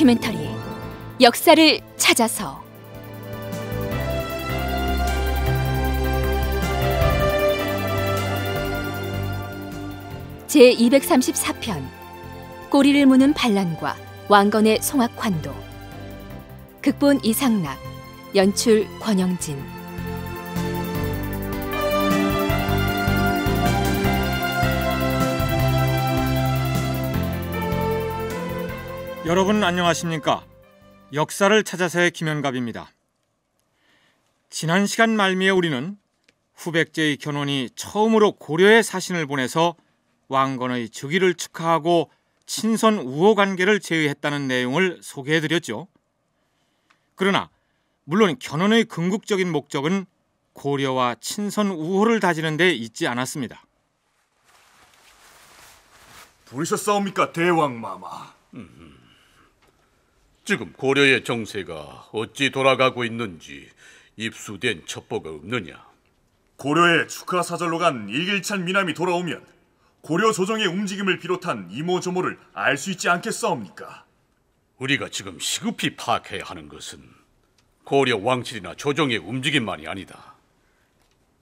다큐멘터리 역사를 찾아서 제 234편 꼬리를 무는 반란과 왕건의 송악환도 극본 이상락 연출 권영진 여러분 안녕하십니까? 역사를 찾아서의 김현갑입니다. 지난 시간 말미에 우리는 후백제의 견훤이 처음으로 고려의 사신을 보내서 왕건의 즉위를 축하하고 친선 우호 관계를 제의했다는 내용을 소개해드렸죠. 그러나 물론 견훤의 궁극적인 목적은 고려와 친선 우호를 다지는 데 있지 않았습니다. 둘이서 싸웁니까 대왕 마마? 음. 지금 고려의 정세가 어찌 돌아가고 있는지 입수된 첩보가 없느냐? 고려의 축하 사절로 간 일길찬 미남이 돌아오면 고려 조정의 움직임을 비롯한 이모저모를 알 수 있지 않겠사옵니까? 우리가 지금 시급히 파악해야 하는 것은 고려 왕실이나 조정의 움직임만이 아니다.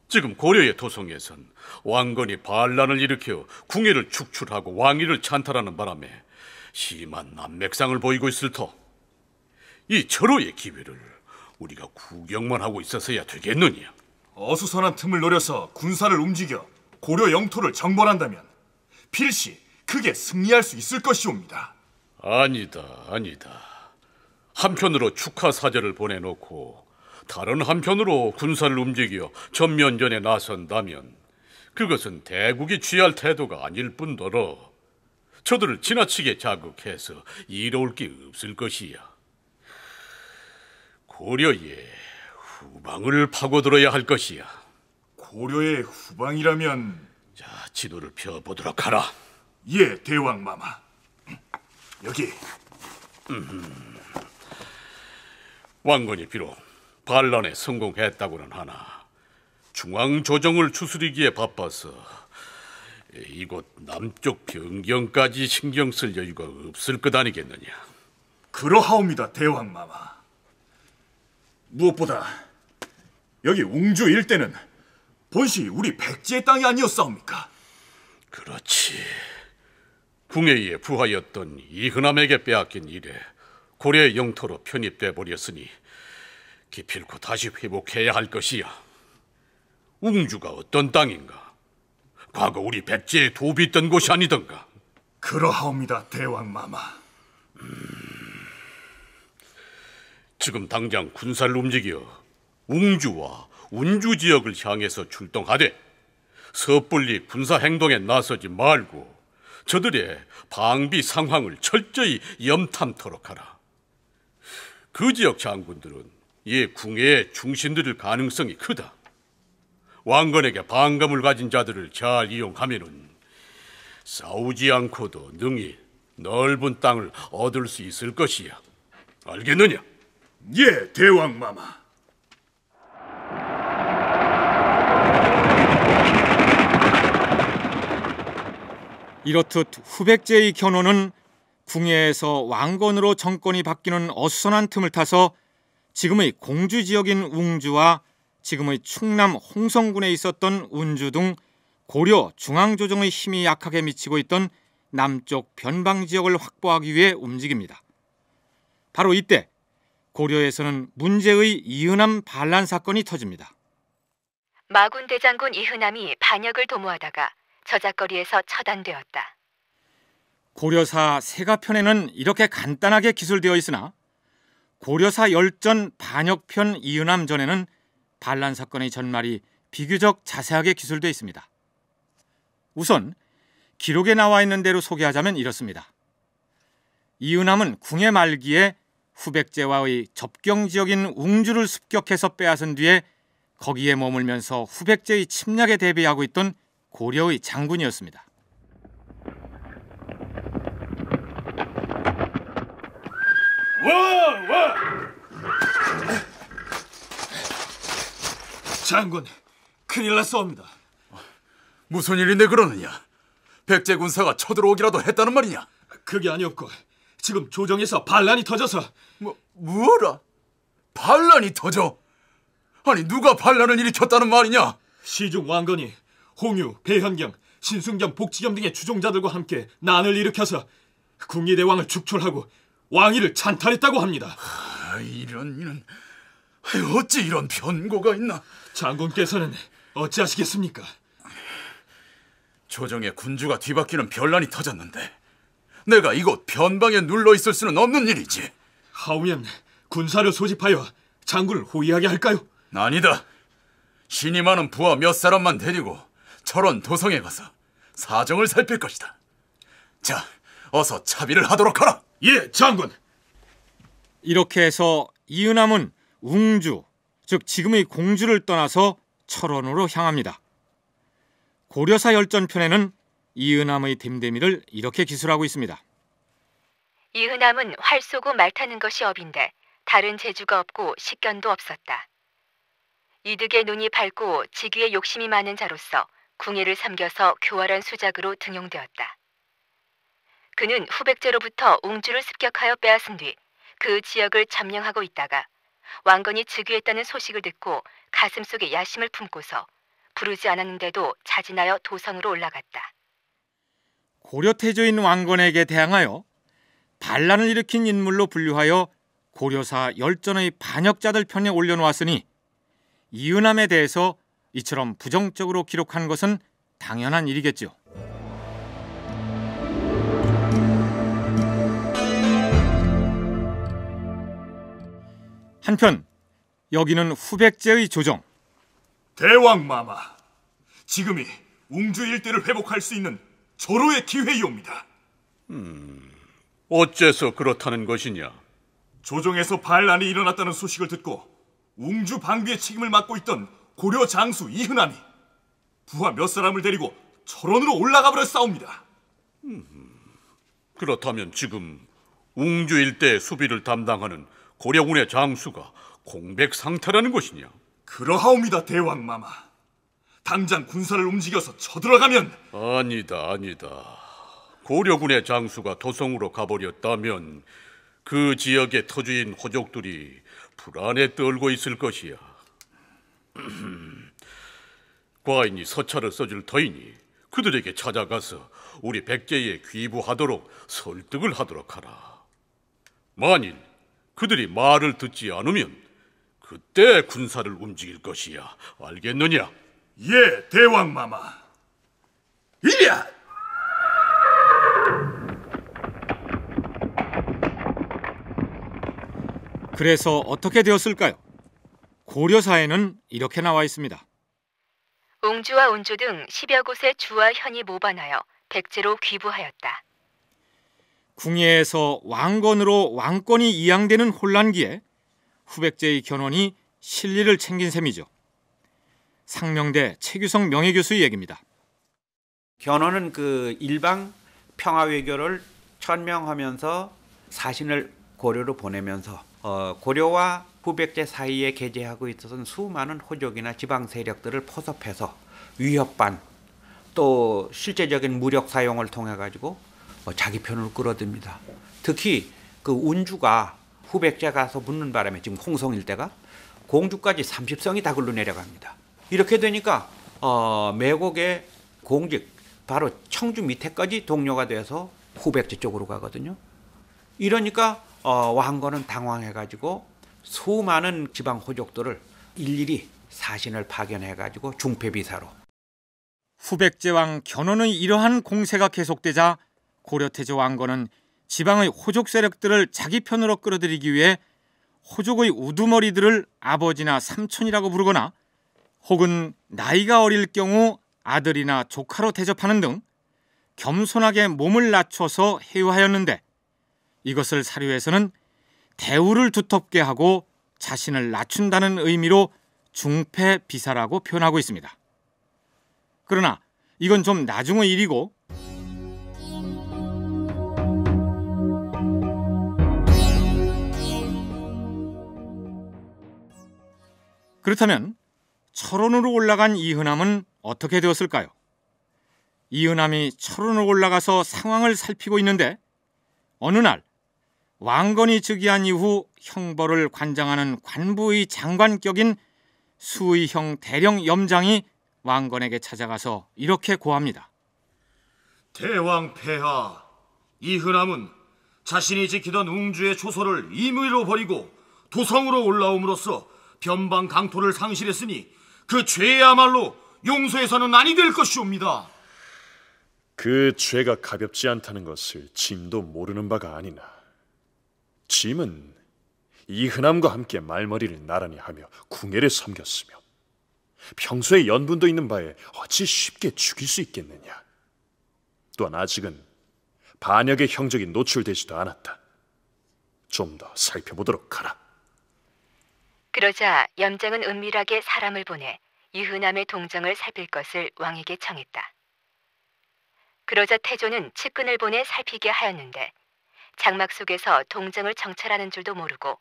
지금 고려의 도성에선 왕건이 반란을 일으켜 궁예를 축출하고 왕위를 찬탈하는 바람에 심한 난맥상을 보이고 있을 터. 이 절호의 기회를 우리가 구경만 하고 있어서야 되겠느냐? 어수선한 틈을 노려서 군사를 움직여 고려 영토를 정벌한다면 필시 크게 승리할 수 있을 것이옵니다. 아니다, 아니다. 한편으로 축하 사절을 보내놓고 다른 한편으로 군사를 움직여 전면전에 나선다면 그것은 대국이 취할 태도가 아닐 뿐더러 저들을 지나치게 자극해서 이로울 게 없을 것이야. 고려의 후방을 파고들어야 할 것이야. 고려의 후방이라면 자, 지도를 펴 보도록 하라. 예, 대왕 마마. 여기. 음, 왕건이 비록 반란에 성공했다고는 하나 중앙 조정을 추스리기에 바빠서 이곳 남쪽 변경까지 신경 쓸 여유가 없을 것 아니겠느냐. 그러하옵니다, 대왕 마마. 무엇보다 여기 웅주 일대는 본시 우리 백제의 땅이 아니었사옵니까? 그렇지. 궁예의 부하였던 이흔함에게 빼앗긴 이래 고려의 영토로 편입돼 버렸으니 기필코 다시 회복해야 할 것이야. 웅주가 어떤 땅인가? 과거 우리 백제의 도비있던 곳이 아니던가? 그러하옵니다, 대왕 마마. 음... 지금 당장 군사를 움직여 웅주와 운주 지역을 향해서 출동하되 섣불리 군사 행동에 나서지 말고 저들의 방비 상황을 철저히 염탐토록 하라. 그 지역 장군들은 이 궁의 중신들일 가능성이 크다. 왕건에게 반감을 가진 자들을 잘 이용하면은 싸우지 않고도 능히 넓은 땅을 얻을 수 있을 것이야. 알겠느냐? 예, 대왕 마마. 이렇듯 후백제의 견훤은 궁예에서 왕건으로 정권이 바뀌는 어수선한 틈을 타서 지금의 공주 지역인 웅주와 지금의 충남 홍성군에 있었던 운주 등 고려 중앙조정의 힘이 약하게 미치고 있던 남쪽 변방 지역을 확보하기 위해 움직입니다. 바로 이때 고려에서는 문제의 이은함 반란 사건이 터집니다. 마군 대장군 이은함이 반역을 도모하다가 저작거리에서 처단되었다. 고려사 세가편에는 이렇게 간단하게 기술되어 있으나 고려사 열전 반역편 이은함 전에는 반란 사건의 전말이 비교적 자세하게 기술되어 있습니다. 우선 기록에 나와 있는 대로 소개하자면 이렇습니다. 이은함은 궁의 말기에 후백제와의 접경 지역인 웅주를 습격해서 빼앗은 뒤에 거기에 머물면서 후백제의 침략에 대비하고 있던 고려의 장군이었습니다. 와! 와! 장군, 큰일 났사옵니다. 무슨 일인데 그러느냐? 백제 군사가 쳐들어오기라도 했다는 말이냐? 그게 아니었고 지금 조정에서 반란이 터져서 뭐 뭐라? 반란이 터져? 아니 누가 반란을 일으켰다는 말이냐? 시중 왕건이 홍유, 배현경, 신승경복지경 등의 추종자들과 함께 난을 일으켜서 국리대왕을 축출하고 왕위를 찬탈했다고 합니다. 하, 아, 이런 이런 어찌 이런 변고가 있나? 장군께서는 어찌하시겠습니까? 조정의 군주가 뒤바뀌는 변란이 터졌는데 내가 이곳 변방에 눌러 있을 수는 없는 일이지. 하오면 군사를 소집하여 장군을 호위하게 할까요? 아니다. 신이 많은 부하 몇 사람만 데리고 철원 도성에 가서 사정을 살필 것이다. 자, 어서 차비를 하도록 하라. 예, 장군. 이렇게 해서 이은함은 웅주, 즉 지금의 공주를 떠나서 철원으로 향합니다. 고려사 열전편에는 이은함의 됨데미를 이렇게 기술하고 있습니다. 이은함은 활 쏘고 말 타는 것이 업인데 다른 재주가 없고 식견도 없었다. 이득의 눈이 밝고 직위에 욕심이 많은 자로서 궁예를 삼겨서 교활한 수작으로 등용되었다. 그는 후백제로부터 웅주를 습격하여 빼앗은 뒤 그 지역을 점령하고 있다가 왕건이 즉위했다는 소식을 듣고 가슴속에 야심을 품고서 부르지 않았는데도 자진하여 도성으로 올라갔다. 고려 태조인 왕건에게 대항하여 반란을 일으킨 인물로 분류하여 고려사 열전의 반역자들 편에 올려놓았으니 이은함에 대해서 이처럼 부정적으로 기록한 것은 당연한 일이겠죠. 한편 여기는 후백제의 조정. 대왕마마, 지금이 웅주 일대를 회복할 수 있는 절호의 기회이옵니다. 음, 어째서 그렇다는 것이냐? 조정에서 반란이 일어났다는 소식을 듣고 웅주 방비의 책임을 맡고 있던 고려 장수 이흔함이 부하 몇 사람을 데리고 철원으로 올라가 버려 싸웁니다. 음, 그렇다면 지금 웅주 일대 수비를 담당하는 고려군의 장수가 공백 상태라는 것이냐? 그러하옵니다, 대왕마마. 당장 군사를 움직여서 쳐들어가면 아니다 아니다 고려군의 장수가 도성으로 가버렸다면 그 지역의 터주인 호족들이 불안에 떨고 있을 것이야 과인이 서찰을 써줄 터이니 그들에게 찾아가서 우리 백제에 귀부하도록 설득을 하도록 하라 만일 그들이 말을 듣지 않으면 그때 군사를 움직일 것이야 알겠느냐? 예, 대왕 마마. 이리야! 그래서 어떻게 되었을까요? 고려사에는 이렇게 나와 있습니다. 웅주와 운주 등 10여 곳의 주와 현이 모반하여 백제로 귀부하였다. 궁예에서 왕건으로 왕권이 이양되는 혼란기에 후백제의 견원이 실리를 챙긴 셈이죠. 상명대 최규성 명예교수의 얘기입니다. 견훤은 그 일방 평화 외교를 천명하면서 사신을 고려로 보내면서 어, 고려와 후백제 사이에 개재하고 있었던 수많은 호족이나 지방 세력들을 포섭해서 위협반 또 실제적인 무력 사용을 통해 가지고 어, 자기 편으 끌어듭니다. 특히 그 운주가 후백제 가서 붙는 바람에 지금 홍성 일대가 공주까지 30성이 다 글로 내려갑니다. 이렇게 되니까 어, 매국의 공직 바로 청주 밑에까지 동료가 돼서 후백제 쪽으로 가거든요. 이러니까 어, 왕건은 당황해가지고 수많은 지방 호족들을 일일이 사신을 파견해가지고 중패비사로 후백제 왕 견훤의 이러한 공세가 계속되자 고려태조 왕건은 지방의 호족 세력들을 자기 편으로 끌어들이기 위해 호족의 우두머리들을 아버지나 삼촌이라고 부르거나 혹은 나이가 어릴 경우 아들이나 조카로 대접하는 등 겸손하게 몸을 낮춰서 해유하였는데 이것을 사료에서는 대우를 두텁게 하고 자신을 낮춘다는 의미로 중패 비사라고 표현하고 있습니다. 그러나 이건 좀 나중의 일이고 그렇다면 철원으로 올라간 이은함은 어떻게 되었을까요? 이은함이 철원으로 올라가서 상황을 살피고 있는데 어느 날 왕건이 즉위한 이후 형벌을 관장하는 관부의 장관격인 수의형 대령 염장이 왕건에게 찾아가서 이렇게 고합니다. 대왕 폐하 이흔함은 자신이 지키던 웅주의 초소를 임의로 버리고 도성으로 올라옴으로써 변방 강토를 상실했으니 그 죄야말로 용서해서는 아니 될 것이옵니다. 그 죄가 가볍지 않다는 것을 짐도 모르는 바가 아니나 짐은 이흔함과 함께 말머리를 나란히 하며 궁예를 섬겼으며 평소에 연분도 있는 바에 어찌 쉽게 죽일 수 있겠느냐 또한 아직은 반역의 형적이 노출되지도 않았다 좀 더 살펴보도록 하라 그러자 염장은 은밀하게 사람을 보내 이흐함의 동정을 살필 것을 왕에게 청했다. 그러자 태조는 측근을 보내 살피게 하였는데 장막 속에서 동정을 정찰하는 줄도 모르고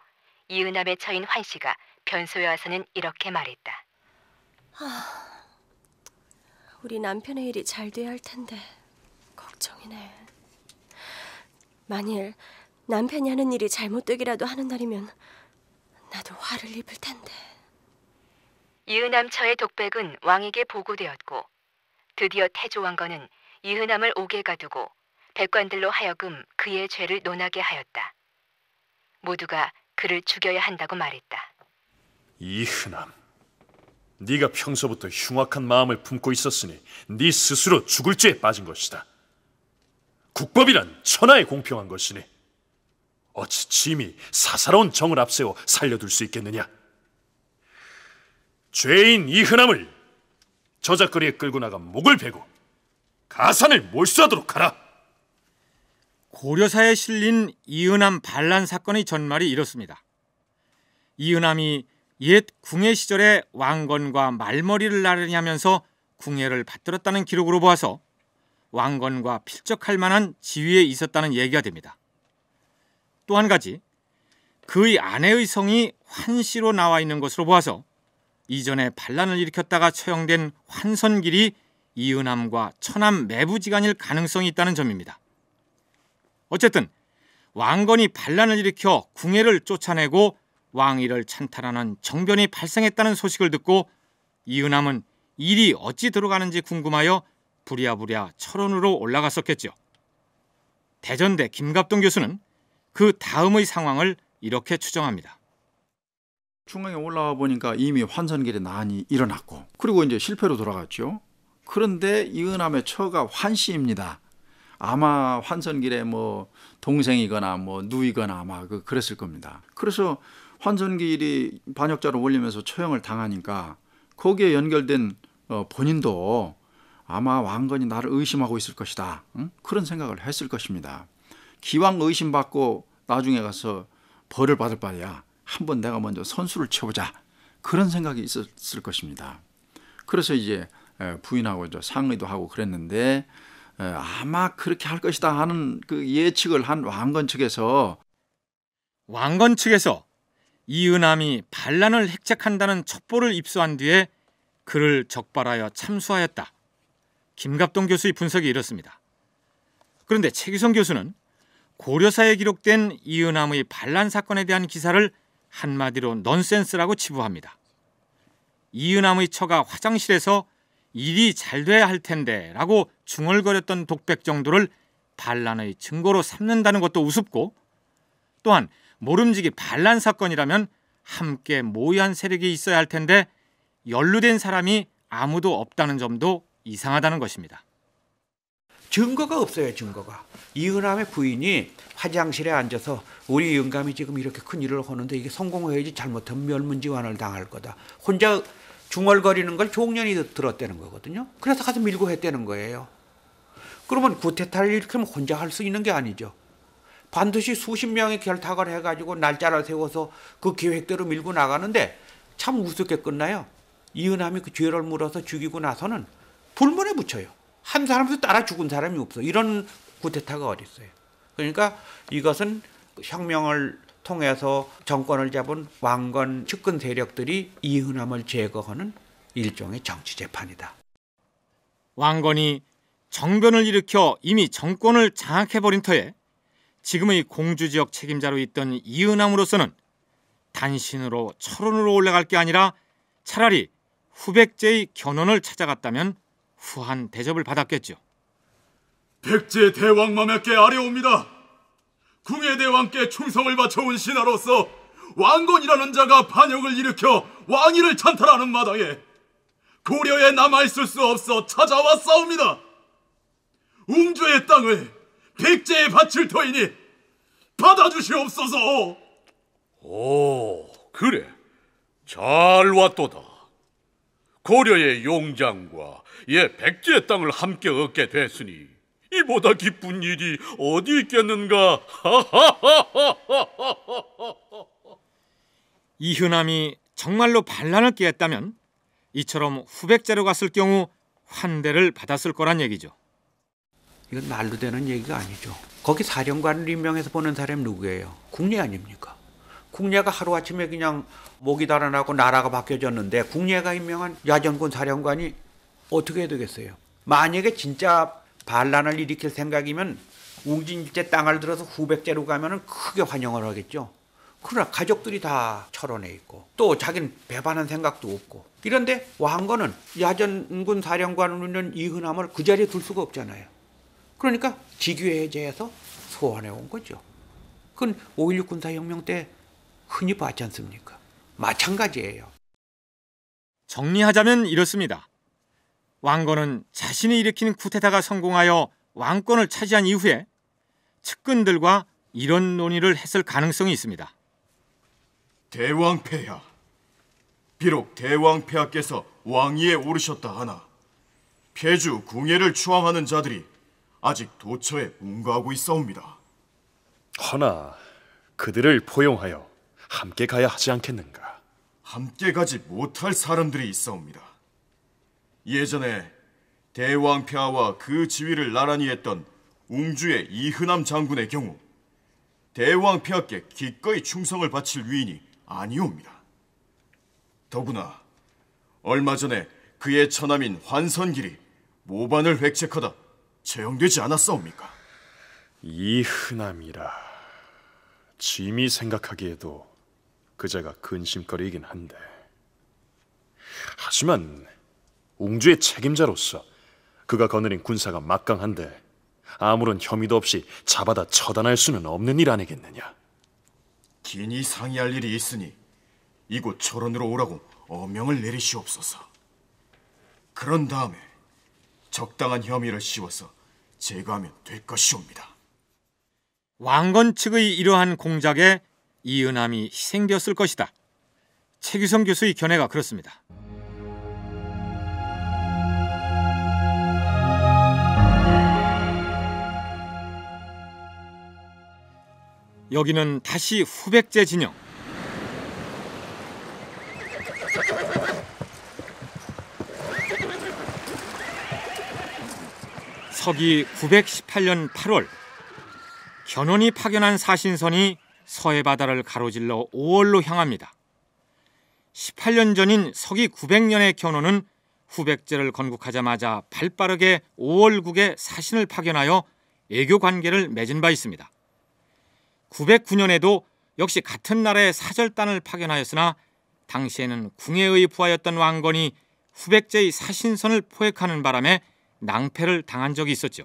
이은함의 처인 환씨가 변소에 와서는 이렇게 말했다. 하, 우리 남편의 일이 잘 돼야 할 텐데 걱정이네. 만일 남편이 하는 일이 잘못되기라도 하는 날이면 나도 화를 입을 텐데. 이은암처의 독백은 왕에게 보고되었고 드디어 태조왕건은 이은암을 옥에 가두고 백관들로 하여금 그의 죄를 논하게 하였다. 모두가 그를 죽여야 한다고 말했다. 이은암, 네가 평소부터 흉악한 마음을 품고 있었으니 네 스스로 죽을 죄에 빠진 것이다. 국법이란 천하에 공평한 것이니 어찌 짐이 사사로운 정을 앞세워 살려둘 수 있겠느냐? 죄인 이흔함을 저작거리에 끌고 나가 목을 베고 가산을 몰수하도록 하라. 고려사에 실린 이은함 반란 사건의 전말이 이렇습니다. 이은함이 옛 궁예 시절에 왕건과 말머리를 나르냐면서 궁예를 받들었다는 기록으로 보아서 왕건과 필적할 만한 지위에 있었다는 얘기가 됩니다. 또한 가지 그의 아내의 성이 환씨로 나와 있는 것으로 보아서 이전에 반란을 일으켰다가 처형된 환선길이 이은함과 천함 매부지간일 가능성이 있다는 점입니다. 어쨌든 왕건이 반란을 일으켜 궁예를 쫓아내고 왕위를 찬탈하는 정변이 발생했다는 소식을 듣고 이은함은 일이 어찌 들어가는지 궁금하여 부랴부랴 철원으로 올라갔었겠죠 대전대 김갑동 교수는 그 다음의 상황을 이렇게 추정합니다. 중앙에 올라와 보니까 이미 환선길이 난이 일어났고 그리고 이제 실패로 돌아갔죠. 그런데 이은함의 처가 환씨입니다. 아마 환선길에 뭐 동생이거나 뭐 누이거나 아마 그 그랬을 겁니다. 그래서 환선길이 반역자로 몰리면서 처형을 당하니까 거기에 연결된 어, 본인도 아마 왕건이 나를 의심하고 있을 것이다. 응? 그런 생각을 했을 것입니다. 기왕 의심받고 나중에 가서 벌을 받을 바야 한번 내가 먼저 선수를 쳐보자 그런 생각이 있었을 것입니다. 그래서 이제 부인하고 상의도 하고 그랬는데 아마 그렇게 할 것이다 하는 그 예측을 한 왕건 측에서 왕건 측에서 이은함이 반란을 핵책한다는 첩보를 입수한 뒤에 그를 적발하여 참수하였다. 김갑동 교수의 분석이 이렇습니다. 그런데 최규성 교수는 고려사에 기록된 이은함의 반란 사건에 대한 기사를 한마디로 넌센스라고 치부합니다. 이은함의 처가 화장실에서 일이 잘 돼야 할 텐데 라고 중얼거렸던 독백 정도를 반란의 증거로 삼는다는 것도 우습고 또한 모름지기 반란 사건이라면 함께 모의한 세력이 있어야 할 텐데 연루된 사람이 아무도 없다는 점도 이상하다는 것입니다. 증거가 없어요, 증거가. 이은함의 부인이 화장실에 앉아서 우리 영감이 지금 이렇게 큰 일을 하는데 이게 성공해야지 잘못하면 멸문지 환을 당할 거다. 혼자 중얼거리는 걸 종년이 들었다는 거거든요. 그래서 가서 밀고 했다는 거예요. 그러면 구태타를 일으키면 혼자 할 수 있는 게 아니죠. 반드시 수십 명이 결탁을 해가지고 날짜를 세워서 그 계획대로 밀고 나가는데 참 우습게 끝나요. 이은함이 그 죄를 물어서 죽이고 나서는 불문에 붙여요. 한 사람도 따라 죽은 사람이 없어. 이런 구테타가 어딨어요. 그러니까 이것은 혁명을 통해서 정권을 잡은 왕건 측근 세력들이 이은함을 제거하는 일종의 정치 재판이다. 왕건이 정변을 일으켜 이미 정권을 장악해버린 터에 지금의 공주 지역 책임자로 있던 이은함으로서는 단신으로 철원으로 올라갈 게 아니라 차라리 후백제의 견원을 찾아갔다면 후한 대접을 받았겠죠. 백제 대왕맘에께 아뢰옵니다. 궁예 대왕께 충성을 바쳐온 신하로서 왕건이라는 자가 반역을 일으켜 왕위를 찬탈하는 마당에 고려에 남아있을 수 없어 찾아와 싸웁니다. 웅주의 땅을 백제에 바칠 터이니 받아주시옵소서. 오, 그래. 잘 왔도다. 고려의 용장과 예백제의 땅을 함께 얻게 됐으니 이보다 기쁜 일이 어디 있겠는가? 이휴남이 정말로 반란을 깨했다면 이처럼 후백제로 갔을 경우 환대를 받았을 거란 얘기죠. 이건 말로 되는 얘기가 아니죠. 거기 사령관을 임명해서 보낸 사람이 누구예요? 국내 아닙니까? 국내가 하루아침에 그냥 목이 달아나고 나라가 바뀌어졌는데 국내가 임명한 야전군 사령관이 어떻게 해야 되겠어요? 만약에 진짜 반란을 일으킬 생각이면 웅진일제 땅을 들어서 후백제로 가면 크게 환영을 하겠죠. 그러나 가족들이 다 철원에 있고 또 자기는 배반한 생각도 없고 이런데 왕건은 야전군 사령관으로 있는 이흔함을 그 자리에 둘 수가 없잖아요. 그러니까 직위해제해서 소환해 온 거죠. 그건 5.16 군사혁명 때 흔히 봤지 않습니까? 마찬가지예요. 정리하자면 이렇습니다. 왕건은 자신이 일으키는 쿠데타가 성공하여 왕권을 차지한 이후에 측근들과 이런 논의를 했을 가능성이 있습니다. 대왕 폐하. 비록 대왕 폐하께서 왕위에 오르셨다 하나 폐주 궁예를 추앙하는 자들이 아직 도처에 운가하고 있어옵니다. 허나 그들을 포용하여 함께 가야 하지 않겠는가? 함께 가지 못할 사람들이 있어옵니다. 예전에 대왕폐하와 그 지위를 나란히 했던 웅주의 이흔함 장군의 경우 대왕폐하께 기꺼이 충성을 바칠 위인이 아니옵니다. 더구나 얼마 전에 그의 처남인 환선길이 모반을 획책하다 제형되지 않았사옵니까? 이흔함이라 짐이 생각하기에도 그자가 근심거리이긴 한데 하지만 웅주의 책임자로서 그가 거느린 군사가 막강한데 아무런 혐의도 없이 잡아다 처단할 수는 없는 일 아니겠느냐. 긴히 상의할 일이 있으니 이곳 철원으로 오라고 어명을 내리시옵소서. 그런 다음에 적당한 혐의를 씌워서 제거하면 될 것이옵니다. 왕건 측의 이러한 공작에 이은함이 희생되었을 것이다. 최규성 교수의 견해가 그렇습니다. 여기는 다시 후백제 진영. 서기 918년 8월 견훤이 파견한 사신선이 서해 바다를 가로질러 5월로 향합니다. 18년 전인 서기 900년의 견훤은 후백제를 건국하자마자 발빠르게 5월국에 사신을 파견하여 애교 관계를 맺은 바 있습니다. 909년에도 역시 같은 나라의 사절단을 파견하였으나 당시에는 궁예의 부하였던 왕건이 후백제의 사신선을 포획하는 바람에 낭패를 당한 적이 있었죠.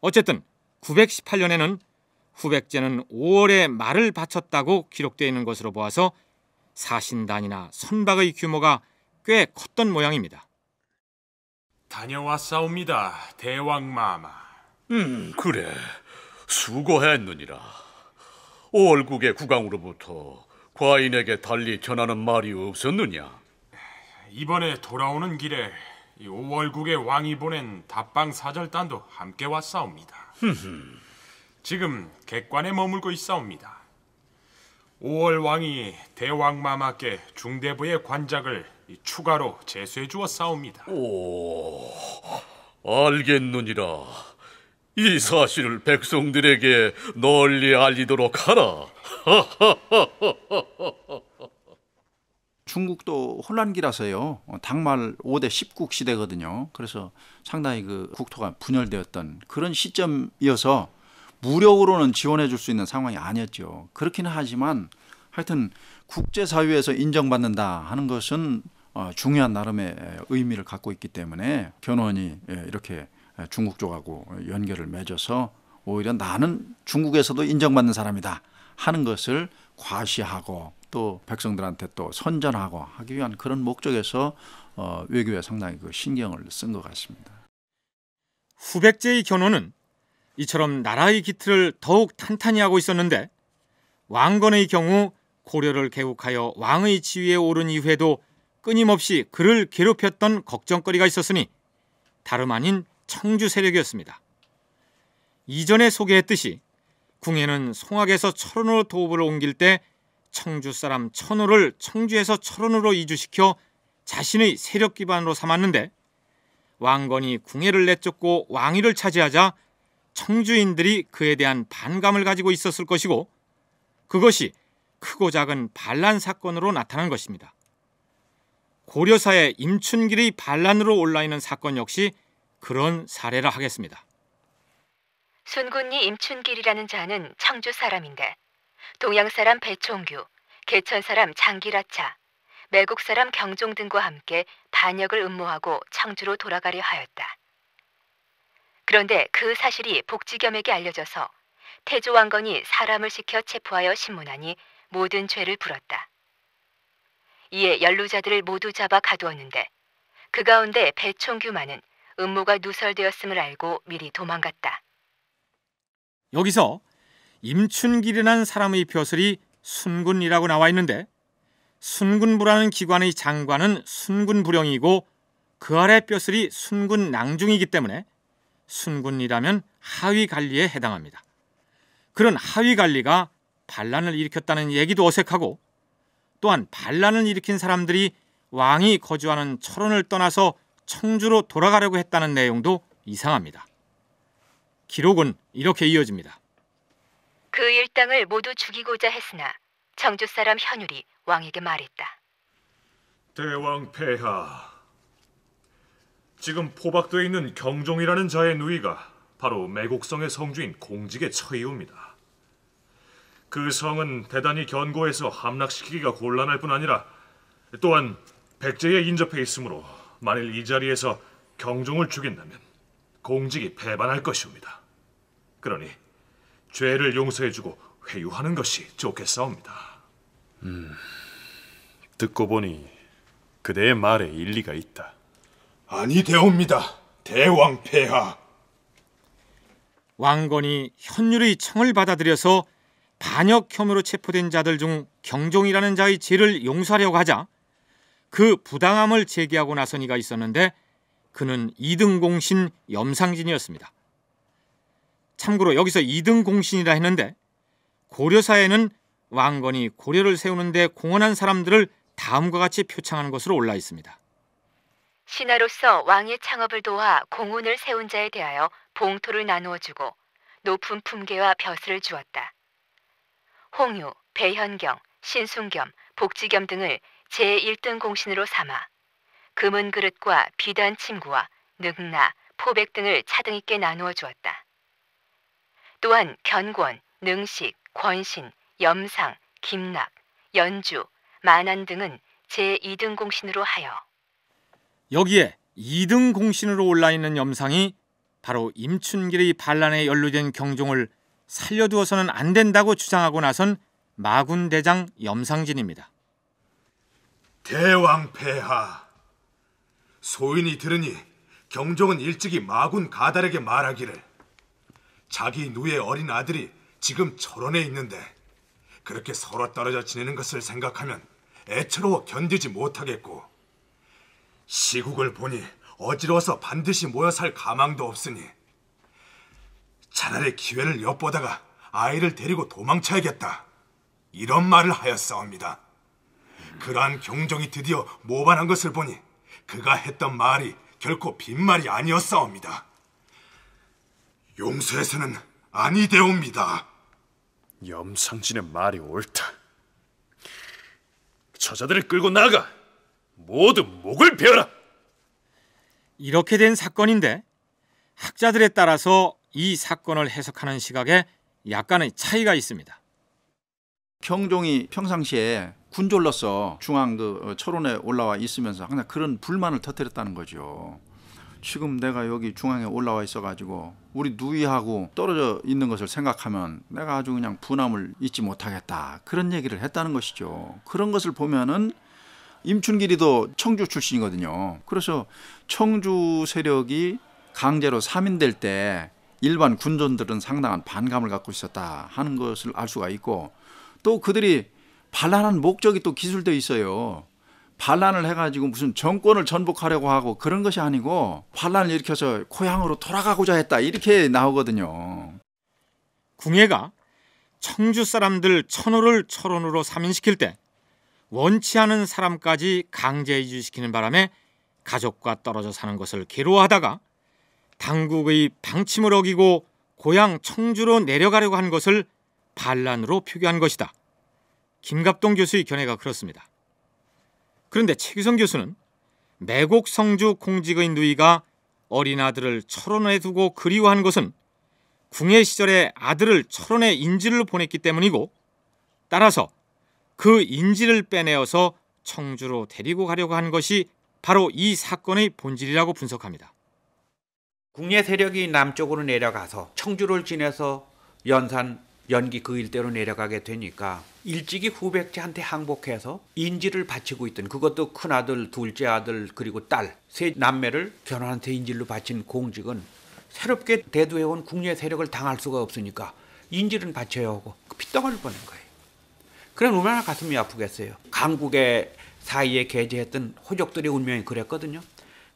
어쨌든 918년에는 후백제는 5월에 말을 바쳤다고 기록되어 있는 것으로 보아서 사신단이나 선박의 규모가 꽤 컸던 모양입니다. 다녀왔사옵니다, 대왕마마. 음, 그래. 수고했느니라. 월국의 국왕으로부터 과인에게 달리 전하는 말이 없었느냐? 이번에 돌아오는 길에 오월국의 왕이 보낸 답방 사절단도 함께 왔사옵니다. 지금 객관에 머물고 있사옵니다. 5월 왕이 대왕 마마께 중대부의 관작을 추가로 제수해 주었사옵니다. 오, 알겠느니라. 이 사실을 백성들에게 널리 알리도록 하라. 중국도 혼란기라서요. 당말 5대 10국 시대거든요. 그래서 상당히 그 국토가 분열되었던 그런 시점이어서 무력으로는 지원해 줄 수 있는 상황이 아니었죠. 그렇기는 하지만 하여튼 국제사회에서 인정받는다 하는 것은 어, 중요한 나름의 의미를 갖고 있기 때문에 견훤히 예, 이렇게 중국 쪽하고 연결을 맺어서 오히려 나는 중국에서도 인정받는 사람이다 하는 것을 과시하고 또 백성들한테 또 선전하고 하기 위한 그런 목적에서 어, 외교에 상당히 그 신경을 쓴 것 같습니다. 후백제의 견훤은 이처럼 나라의 기틀을 더욱 탄탄히 하고 있었는데 왕건의 경우 고려를 개국하여 왕의 지위에 오른 이후에도 끊임없이 그를 괴롭혔던 걱정거리가 있었으니 다름 아닌 청주 세력이었습니다. 이전에 소개했듯이 궁예는 송악에서 철원으로 도읍을 옮길 때 청주 사람 천호를 청주에서 철원으로 이주시켜 자신의 세력 기반으로 삼았는데 왕건이 궁예를 내쫓고 왕위를 차지하자 청주인들이 그에 대한 반감을 가지고 있었을 것이고 그것이 크고 작은 반란 사건으로 나타난 것입니다. 고려사의 임춘길이 반란으로 올라있는 사건 역시 그런 사례라 하겠습니다. 순군이 임춘길이라는 자는 청주 사람인데 동양 사람 배총규, 개천 사람 장기라차, 매국 사람 경종 등과 함께 반역을 음모하고 청주로 돌아가려 하였다. 그런데 그 사실이 복지겸에게 알려져서 태조 왕건이 사람을 시켜 체포하여 신문하니 모든 죄를 불었다. 이에 연루자들을 모두 잡아 가두었는데 그 가운데 배총규만은 음모가 누설되었음을 알고 미리 도망갔다. 여기서 임춘길이라는 사람의 벼슬이 순군이라고 나와 있는데 순군부라는 기관의 장관은 순군부령이고 그 아래 뼈슬이 순군 낭중이기 때문에 순군이라면 하위 관리에 해당합니다. 그런 하위 관리가 반란을 일으켰다는 얘기도 어색하고 또한 반란을 일으킨 사람들이 왕이 거주하는 철원을 떠나서 청주로 돌아가려고 했다는 내용도 이상합니다. 기록은 이렇게 이어집니다. 그 일당을 모두 죽이고자 했으나 청주 사람 현율이 왕에게 말했다. 대왕 폐하, 지금 포박돼 있는 경종이라는 자의 누이가 바로 매곡성의 성주인 공직에 처이옵니다. 그 성은 대단히 견고해서 함락시키기가 곤란할 뿐 아니라 또한 백제에 인접해 있으므로 만일 이 자리에서 경종을 죽인다면 공직이 배반할 것이옵니다. 그러니 죄를 용서해주고 회유하는 것이 좋겠사옵니다. 음, 듣고 보니 그대의 말에 일리가 있다. 아니 되옵니다. 대왕 폐하. 왕건이 현율의 청을 받아들여서 반역 혐의로 체포된 자들 중 경종이라는 자의 죄를 용서하려고 하자 그 부당함을 제기하고 나선 이가 있었는데 그는 이등 공신 염상진이었습니다. 참고로 여기서 이등 공신이라 했는데 고려사에는 왕건이 고려를 세우는데 공헌한 사람들을 다음과 같이 표창하는 것으로 올라 있습니다. 신하로서 왕의 창업을 도와 공훈을 세운 자에 대하여 봉토를 나누어 주고 높은 품계와 벼슬을 주었다. 홍유, 배현경, 신순겸, 복지겸 등을 제1등 공신으로 삼아 금은 그릇과 비단 침구와 능나, 포백 등을 차등 있게 나누어 주었다. 또한 견권, 능식, 권신, 염상, 김낙, 연주, 만안 등은 제2등 공신으로 하여 여기에 2등 공신으로 올라 있는 염상이 바로 임춘길의 반란에 연루된 경종을 살려두어서는 안 된다고 주장하고 나선 마군 대장 염상진입니다. 대왕폐하 소인이 들으니 경종은 일찍이 마군 가달에게 말하기를 자기 누의 어린 아들이 지금 철원에 있는데 그렇게 서로 떨어져 지내는 것을 생각하면 애처로워 견디지 못하겠고 시국을 보니 어지러워서 반드시 모여 살 가망도 없으니 차라리 기회를 엿보다가 아이를 데리고 도망쳐야겠다 이런 말을 하였사옵니다. 그러한 경정이 드디어 모반한 것을 보니 그가 했던 말이 결코 빈말이 아니었사옵니다. 용서에서는 아니 되옵니다. 염상진의 말이 옳다. 저자들을 끌고 나가 모두 목을 베어라. 이렇게 된 사건인데 학자들에 따라서 이 사건을 해석하는 시각에 약간의 차이가 있습니다. 경종이 평상시에 군졸러서 중앙 그 어, 철원에 올라와 있으면서 항상 그런 불만을 터뜨렸다는 거죠. 지금 내가 여기 중앙에 올라와 있어가지고 우리 누이하고 떨어져 있는 것을 생각하면 내가 아주 그냥 분함을 잊지 못하겠다 그런 얘기를 했다는 것이죠. 그런 것을 보면은 임춘길이도 청주 출신이거든요. 그래서 청주 세력이 강제로 삼인될 때 일반 군전들은 상당한 반감을 갖고 있었다 하는 것을 알 수가 있고 또 그들이 반란한 목적이 또 기술되어 있어요. 반란을 해가지고 무슨 정권을 전복하려고 하고 그런 것이 아니고 반란을 일으켜서 고향으로 돌아가고자 했다 이렇게 나오거든요. 궁예가 청주 사람들 천호를 철원으로 사민시킬 때 원치 않은 사람까지 강제 이주시키는 바람에 가족과 떨어져 사는 것을 괴로워하다가 당국의 방침을 어기고 고향 청주로 내려가려고 한 것을 반란으로 표기한 것이다. 김갑동 교수의 견해가 그렇습니다. 그런데 최규성 교수는 매곡 성주 공직의 누이가 어린 아들을 철원에 두고 그리워한 것은 궁예 시절에 아들을 철원에 인질로 보냈기 때문이고 따라서 그 인질을 빼내어서 청주로 데리고 가려고 한 것이 바로 이 사건의 본질이라고 분석합니다. 궁예 세력이 남쪽으로 내려가서 청주를 지내서 연산 연기 그 일대로 내려가게 되니까 일찍이 후백제한테 항복해서 인질을 바치고 있던 그것도 큰 아들, 둘째 아들 그리고 딸, 세 남매를 견훤한테 인질로 바친 공직은 새롭게 대두해온 국내 세력을 당할 수가 없으니까 인질은 바쳐야 하고 피떡을 보는 거예요. 그럼 얼마나 가슴이 아프겠어요. 강국의 사이에 개재했던 호족들의 운명이 그랬거든요.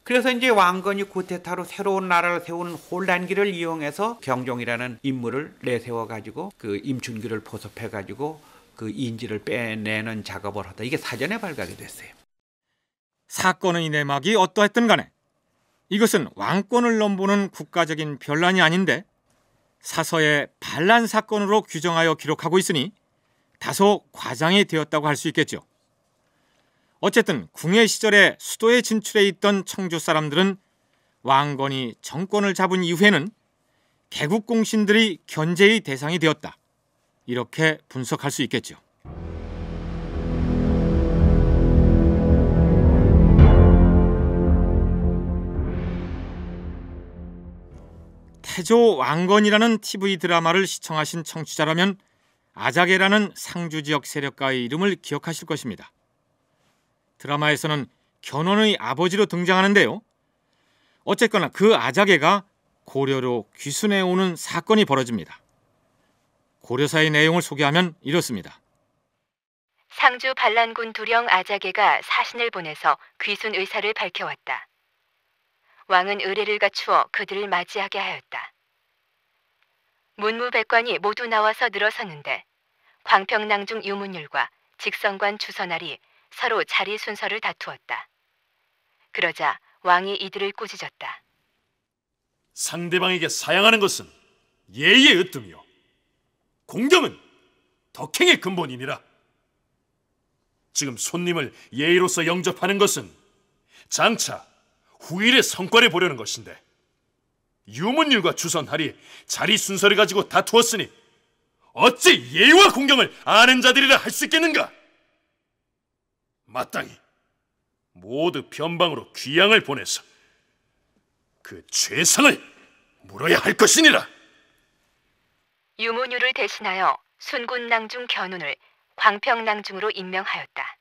그래서 이제 왕건이 구테타로 새로운 나라를 세우는 혼란기를 이용해서 경종이라는 인물을 내세워 가지고 그 임춘기를 포섭해 가지고 그 인지를 빼내는 작업을 하다 이게 사전에 발각이 됐어요. 사건의 내막이 어떠했든 간에 이것은 왕권을 넘보는 국가적인 변란이 아닌데 사서의 반란 사건으로 규정하여 기록하고 있으니 다소 과장이 되었다고 할 수 있겠죠. 어쨌든 궁예 시절에 수도에 진출해 있던 청주 사람들은 왕건이 정권을 잡은 이후에는 개국 공신들이 견제의 대상이 되었다. 이렇게 분석할 수 있겠죠. 태조 왕건이라는 TV 드라마를 시청하신 청취자라면 아자게라는 상주 지역 세력가의 이름을 기억하실 것입니다. 드라마에서는 견훤의 아버지로 등장하는데요. 어쨌거나 그 아자개가 고려로 귀순해 오는 사건이 벌어집니다. 고려사의 내용을 소개하면 이렇습니다. 상주 반란군 두령 아자개가 사신을 보내서 귀순 의사를 밝혀왔다. 왕은 의뢰를 갖추어 그들을 맞이하게 하였다. 문무백관이 모두 나와서 늘어섰는데 광평낭중 유문율과 직성관 주선알이 서로 자리 순서를 다투었다. 그러자 왕이 이들을 꾸짖었다. 상대방에게 사양하는 것은 예의의 으뜸이요. 공경은 덕행의 근본이니라. 지금 손님을 예의로서 영접하는 것은 장차 후일의 성과를 보려는 것인데 유문율과 주선하리 자리 순서를 가지고 다투었으니 어찌 예의와 공경을 아는 자들이라 할 수 있겠는가? 마땅히 모두 변방으로 귀양을 보내서 그 죄상을 물어야 할 것이니라. 유모뉴를 대신하여 순군낭중 견훈을 광평낭중으로 임명하였다.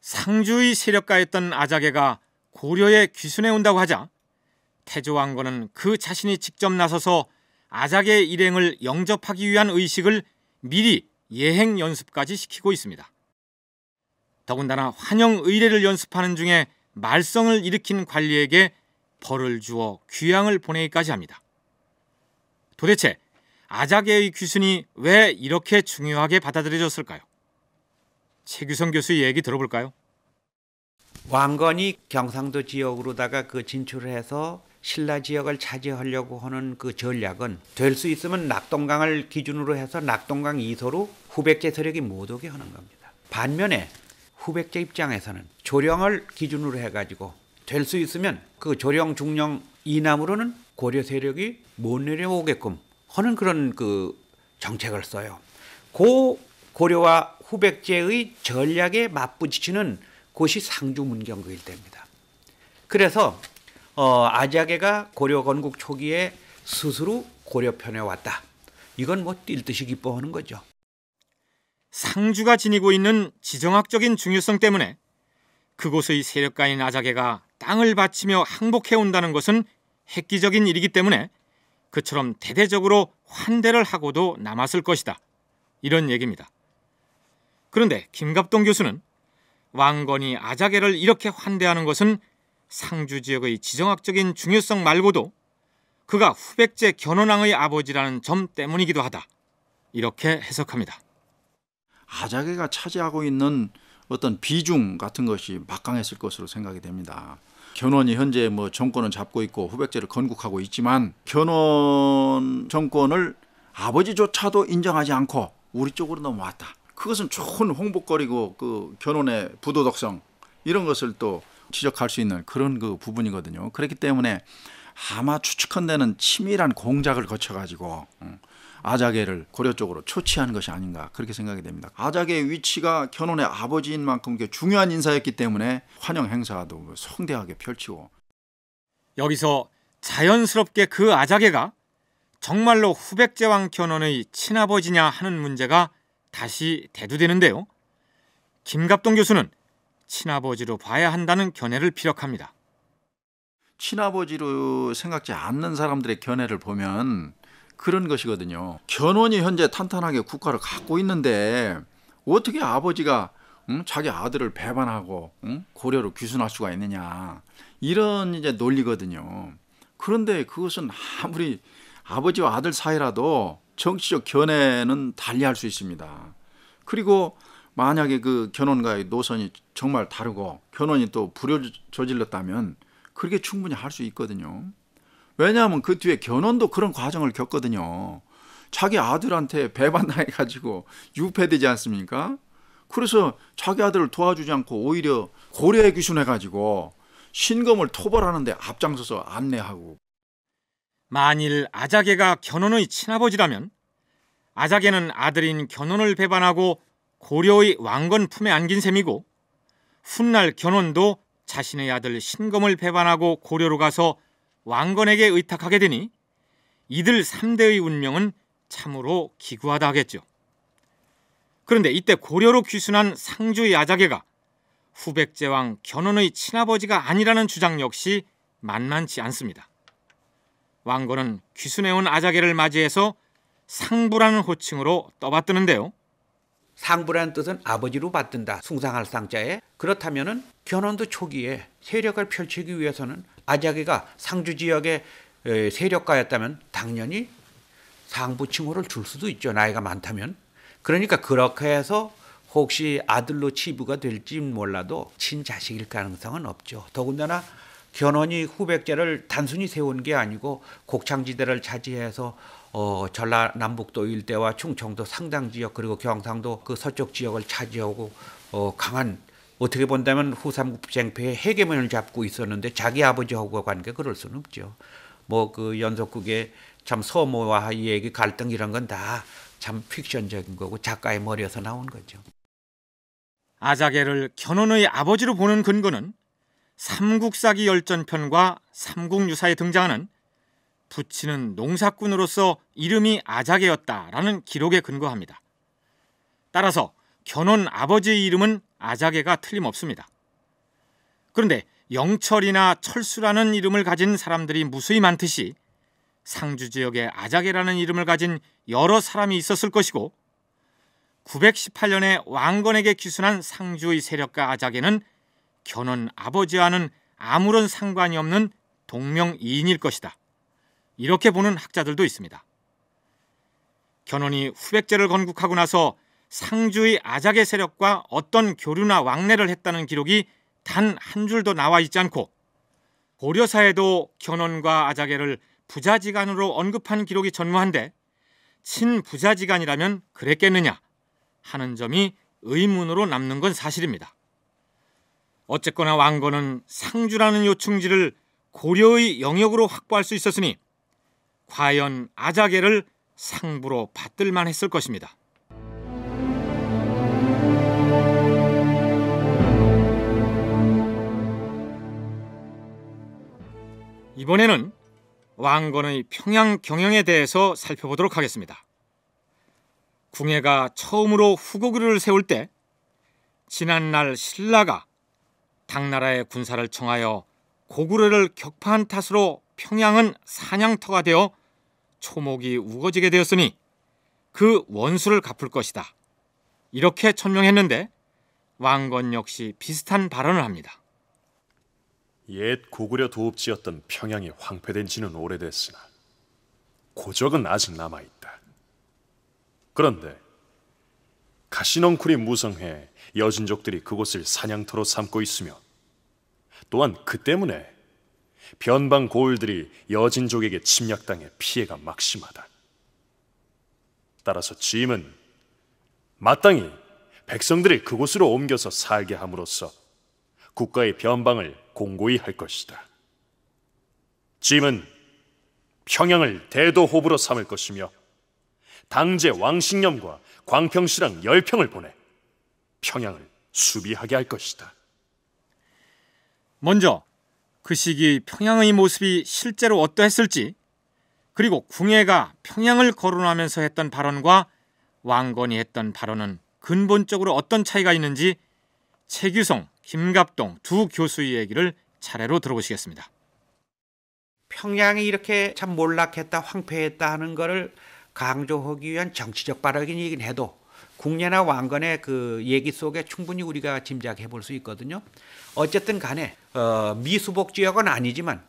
상주의 세력가였던 아자게가 고려에 귀순해 온다고 하자 태조 왕건은 그 자신이 직접 나서서 아작의 일행을 영접하기 위한 의식을 미리 예행 연습까지 시키고 있습니다. 더군다나 환영 의례를 연습하는 중에 말썽을 일으킨 관리에게 벌을 주어 귀향을 보내기까지 합니다. 도대체 아자개의 귀순이 왜 이렇게 중요하게 받아들여졌을까요? 최규성 교수의 얘기 들어볼까요? 왕건이 경상도 지역으로다가 그 진출을 해서 신라 지역을 차지하려고 하는 그 전략은 될 수 있으면 낙동강을 기준으로 해서 낙동강 이서로 후백제 세력이 못 오게 하는 겁니다. 반면에 후백제 입장에서는 조령을 기준으로 해가지고 될 수 있으면 그 조령 중령 이남으로는 고려 세력이 못 내려오게끔 하는 그런 그 정책을 써요. 고 고려와 후백제의 전략에 맞부딪는 곳이 상주문경구일 때입니다. 그래서 어, 아자게가 고려 건국 초기에 스스로 고려 편에 왔다. 이건 뭐뛸 듯이 기뻐하는 거죠. 상주가 지니고 있는 지정학적인 중요성 때문에 그곳의 세력가인 아자게가 땅을 바치며 항복해 온다는 것은 획기적인 일이기 때문에 그처럼 대대적으로 환대를 하고도 남았을 것이다. 이런 얘기입니다. 그런데 김갑동 교수는 왕건이 아자게를 이렇게 환대하는 것은 상주 지역의 지정학적인 중요성 말고도 그가 후백제 견훤왕의 아버지라는 점 때문이기도 하다. 이렇게 해석합니다. 아자게가 차지하고 있는 어떤 비중 같은 것이 막강했을 것으로 생각이 됩니다. 견훤이 현재 뭐 정권은 잡고 있고 후백제를 건국하고 있지만 견훤 정권을 아버지조차도 인정하지 않고 우리 쪽으로 넘어왔다. 그것은 좋은 홍보거리고 그 견훤의 부도덕성 이런 것을 또 지적할 수 있는 그런 그 부분이거든요. 그렇기 때문에 아마 추측한데는 치밀한 공작을 거쳐가지고 음, 아자게를 고려 쪽으로 초치한 것이 아닌가 그렇게 생각이 됩니다. 아자게의 위치가 견훤의 아버지인 만큼 중요한 인사였기 때문에 환영 행사도 성대하게 펼치고 여기서 자연스럽게 그 아자게가 정말로 후백제왕 견훤의 친아버지냐 하는 문제가 다시 대두되는데요. 김갑동 교수는 친아버지로 봐야 한다는 견해를 피력합니다. 친아버지로 생각지 않는 사람들의 견해를 보면 그런 것이거든요. 견훤히 현재 탄탄하게 국가를 갖고 있는데 어떻게 아버지가 음, 자기 아들을 배반하고 음, 고려로 귀순할 수가 있느냐 이런 이제 논리거든요. 그런데 그것은 아무리 아버지와 아들 사이라도 정치적 견해는 달리할 수 있습니다. 그리고 만약에 그 견훤과의 노선이 정말 다르고 견훤이 또 불효 저질렀다면 그렇게 충분히 할 수 있거든요. 왜냐하면 그 뒤에 견훤도 그런 과정을 겪거든요. 자기 아들한테 배반당해가지고 유폐되지 않습니까? 그래서 자기 아들을 도와주지 않고 오히려 고려에 귀순해가지고 신검을 토벌하는데 앞장서서 안내하고 만일 아자개가 견훤의 친아버지라면 아자개는 아들인 견훤을 배반하고 고려의 왕건 품에 안긴 셈이고 훗날 견훤도 자신의 아들 신검을 배반하고 고려로 가서 왕건에게 의탁하게 되니 이들 3대의 운명은 참으로 기구하다 하겠죠. 그런데 이때 고려로 귀순한 상주 의아자개가 후백제왕 견훤의 친아버지가 아니라는 주장 역시 만만치 않습니다. 왕건은 귀순해온 아자개를 맞이해서 상부라는 호칭으로 떠받드는데요. 상부라는 뜻은 아버지로 받든다. 숭상할 상자에 그렇다면은 견훤도 초기에 세력을 펼치기 위해서는 아자기가 상주 지역의 세력가였다면 당연히 상부 칭호를 줄 수도 있죠. 나이가 많다면. 그러니까 그렇게 해서 혹시 아들로 치부가 될지 몰라도 친자식일 가능성은 없죠. 더군다나 견훤이 후백제를 단순히 세운 게 아니고 곡창지대를 차지해서 어, 전라남북도 일대와 충청도 상당 지역 그리고 경상도 그 서쪽 지역을 차지하고 어, 강한 어떻게 본다면 후삼국쟁패의 해계면을 잡고 있었는데 자기 아버지하고 관계 그럴 수는 없죠. 뭐 그 연속극에 참 서모와 이 얘기 갈등 이런 건 다 참 픽션적인 거고 작가의 머리에서 나온 거죠. 아자개를 견훤의 아버지로 보는 근거는 삼국사기 열전편과 삼국유사에 등장하는 부치는 농사꾼으로서 이름이 아자개였다라는 기록에 근거합니다. 따라서 견훤 아버지의 이름은 아자개가 틀림없습니다. 그런데 영철이나 철수라는 이름을 가진 사람들이 무수히 많듯이 상주 지역에 아자개라는 이름을 가진 여러 사람이 있었을 것이고 918년에 왕건에게 귀순한 상주의 세력가 아자개는 견훤 아버지와는 아무런 상관이 없는 동명이인일 것이다. 이렇게 보는 학자들도 있습니다. 견훤이 후백제를 건국하고 나서 상주의 아작의 세력과 어떤 교류나 왕래를 했다는 기록이 단 한 줄도 나와 있지 않고 고려사에도 견훤과 아작애를 부자지간으로 언급한 기록이 전무한데 친부자지간이라면 그랬겠느냐 하는 점이 의문으로 남는 건 사실입니다. 어쨌거나 왕건은 상주라는 요충지를 고려의 영역으로 확보할 수 있었으니 과연 아자게를 상부로 받들만 했을 것입니다. 이번에는 왕건의 평양 경영에 대해서 살펴보도록 하겠습니다. 궁예가 처음으로 후고구려를 세울 때 지난날 신라가 당나라의 군사를 청하여 고구려를 격파한 탓으로 평양은 사냥터가 되어 초목이 우거지게 되었으니 그 원수를 갚을 것이다. 이렇게 천명했는데 왕건 역시 비슷한 발언을 합니다. 옛 고구려 도읍지였던 평양이 황폐된 지는 오래됐으나 고적은 아직 남아있다. 그런데 가시넝쿨이 무성해 여진족들이 그곳을 사냥터로 삼고 있으며 또한 그 때문에 변방 고을들이 여진족에게 침략당해 피해가 막심하다. 따라서 짐은 마땅히 백성들이 그곳으로 옮겨서 살게 함으로써 국가의 변방을 공고히 할 것이다. 짐은 평양을 대도호부로 삼을 것이며 당제 왕신념과 광평씨랑 열평을 보내 평양을 수비하게 할 것이다. 먼저 그 시기 평양의 모습이 실제로 어떠했을지 그리고 궁예가 평양을 거론하면서 했던 발언과 왕건이 했던 발언은 근본적으로 어떤 차이가 있는지 최규성, 김갑동 두 교수의 얘기를 차례로 들어보시겠습니다. 평양이 이렇게 참 몰락했다, 황폐했다 하는 것을 강조하기 위한 정치적 발언이긴 해도 국내나 왕건의 그 얘기 속에 충분히 우리가 짐작해 볼 수 있거든요. 어쨌든 간에 어, 미수복 지역은 아니지만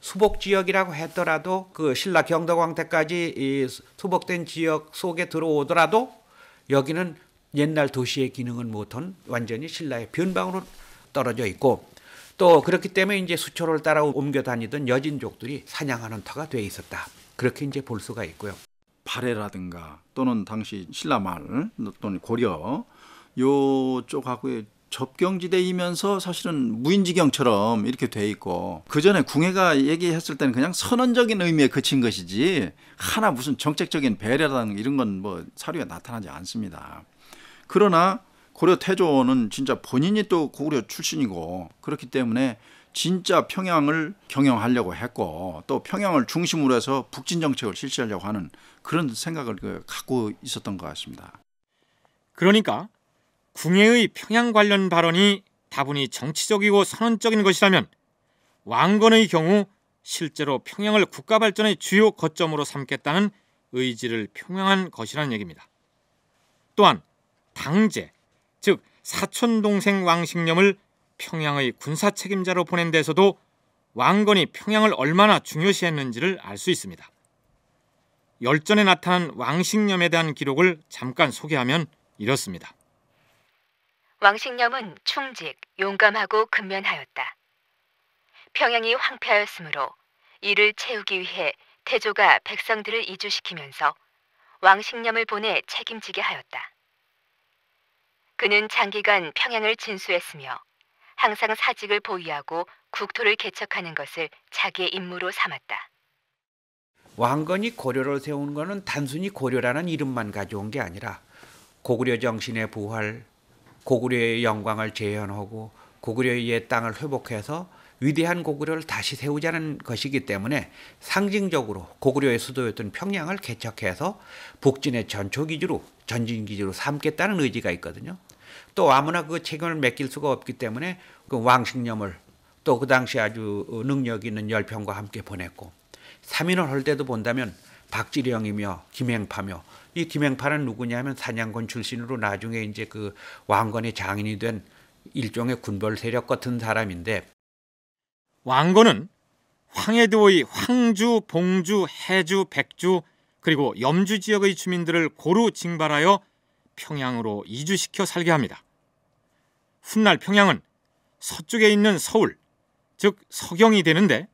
수복 지역이라고 했더라도 그 신라 경덕왕태까지 이 수복된 지역 속에 들어오더라도 여기는 옛날 도시의 기능은 못한 완전히 신라의 변방으로 떨어져 있고 또 그렇기 때문에 이제 수초를 따라 옮겨 다니던 여진족들이 사냥하는 터가 돼 있었다. 그렇게 이제 볼 수가 있고요. 발해라든가 또는 당시 신라말 또는 고려 요쪽하고의 접경지대이면서 사실은 무인지경처럼 이렇게 돼 있고 그 전에 궁예가 얘기했을 때는 그냥 선언적인 의미에 그친 것이지 하나 무슨 정책적인 배려라는 이런 건 뭐 사료에 나타나지 않습니다. 그러나 고려 태조는 진짜 본인이 또고려 출신이고 그렇기 때문에 진짜 평양을 경영하려고 했고 또 평양을 중심으로 해서 북진 정책을 실시하려고 하는 그런 생각을 그 갖고 있었던 것 같습니다. 그러니까 궁예의 평양 관련 발언이 다분히 정치적이고 선언적인 것이라면 왕건의 경우 실제로 평양을 국가 발전의 주요 거점으로 삼겠다는 의지를 표명한 것이라는 얘기입니다. 또한 당제, 즉 사촌 동생 왕식념을 평양의 군사 책임자로 보낸 데서도 왕건이 평양을 얼마나 중요시했는지를 알 수 있습니다. 열전에 나타난 왕식념에 대한 기록을 잠깐 소개하면 이렇습니다. 왕식념은 충직, 용감하고 근면하였다. 평양이 황폐하였으므로 이를 채우기 위해 태조가 백성들을 이주시키면서 왕식념을 보내 책임지게 하였다. 그는 장기간 평양을 진수했으며 항상 사직을 보유하고 국토를 개척하는 것을 자기의 임무로 삼았다. 왕건이 고려를 세운 것은 단순히 고려라는 이름만 가져온 게 아니라 고구려 정신의 부활, 고구려의 영광을 재현하고 고구려의 땅을 회복해서 위대한 고구려를 다시 세우자는 것이기 때문에 상징적으로 고구려의 수도였던 평양을 개척해서 북진의 전초기지로 전진기지로 삼겠다는 의지가 있거든요. 또 아무나 그 책임을 맡길 수가 없기 때문에 그 왕식념을 또 그 당시 아주 능력 있는 열평과 함께 보냈고 3인을할 때도 본다면 박지령이며 김행파며 이 김행파는 누구냐면 사냥군 출신으로 나중에 이제 그 왕건의 장인이 된 일종의 군벌 세력 같은 사람인데 왕건은 황해도의 황주, 봉주, 해주, 백주 그리고 염주 지역의 주민들을 고루 징발하여 평양으로 이주시켜 살게 합니다. 훗날 평양은 서쪽에 있는 서울, 즉 서경이 되는데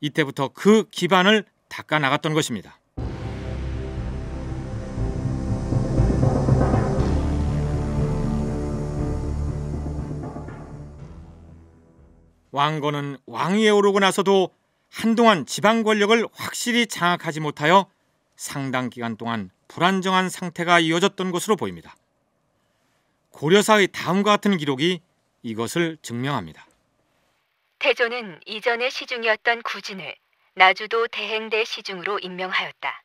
이때부터 그 기반을 닦아 나갔던 것입니다. 왕건은 왕위에 오르고 나서도 한동안 지방 권력을 확실히 장악하지 못하여 상당 기간 동안 불안정한 상태가 이어졌던 것으로 보입니다. 고려사의 다음과 같은 기록이 이것을 증명합니다. 태조는 이전의 시중이었던 구진을 나주도 대행대 시중으로 임명하였다.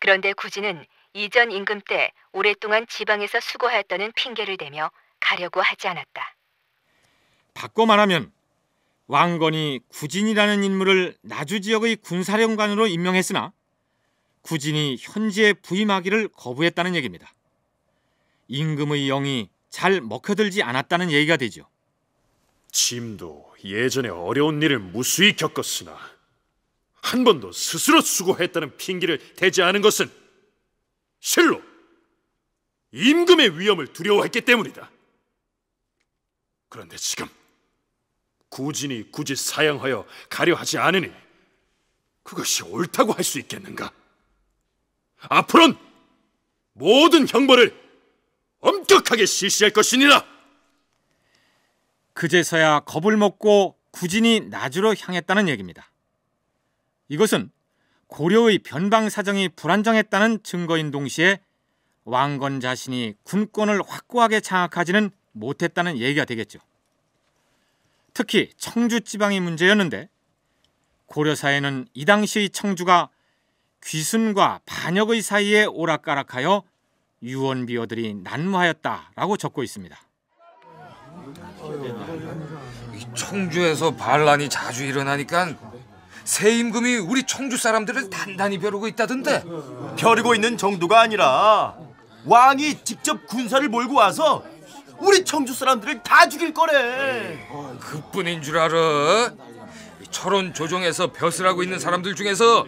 그런데 구진은 이전 임금 때 오랫동안 지방에서 수고하였다는 핑계를 대며 가려고 하지 않았다. 바꿔 말하면 왕건이 구진이라는 인물을 나주 지역의 군사령관으로 임명했으나 구진이 현지에 부임하기를 거부했다는 얘기입니다. 임금의 영이 잘 먹혀들지 않았다는 얘기가 되죠. 짐도 예전에 어려운 일을 무수히 겪었으나 한 번도 스스로 수고했다는 핑계를 대지 않은 것은 실로 임금의 위험을 두려워했기 때문이다. 그런데 지금 구진이 굳이 사양하여 가려 하지 않으니 그것이 옳다고 할 수 있겠는가? 앞으로는 모든 형벌을 엄격하게 실시할 것이니라. 그제서야 겁을 먹고 구진이 나주로 향했다는 얘기입니다. 이것은 고려의 변방 사정이 불안정했다는 증거인 동시에 왕건 자신이 군권을 확고하게 장악하지는 못했다는 얘기가 되겠죠. 특히 청주 지방이 문제였는데 고려사에는 이 당시 청주가 귀순과 반역의 사이에 오락가락하여 유언비어들이 난무하였다라고 적고 있습니다. 청주에서 반란이 자주 일어나니까 새 임금이 우리 청주 사람들을 단단히 벼르고 있다던데. 벼르고 있는 정도가 아니라 왕이 직접 군사를 몰고 와서 우리 청주 사람들을 다 죽일 거래. 그뿐인 줄 알아? 철원 조정에서 벼슬하고 있는 사람들 중에서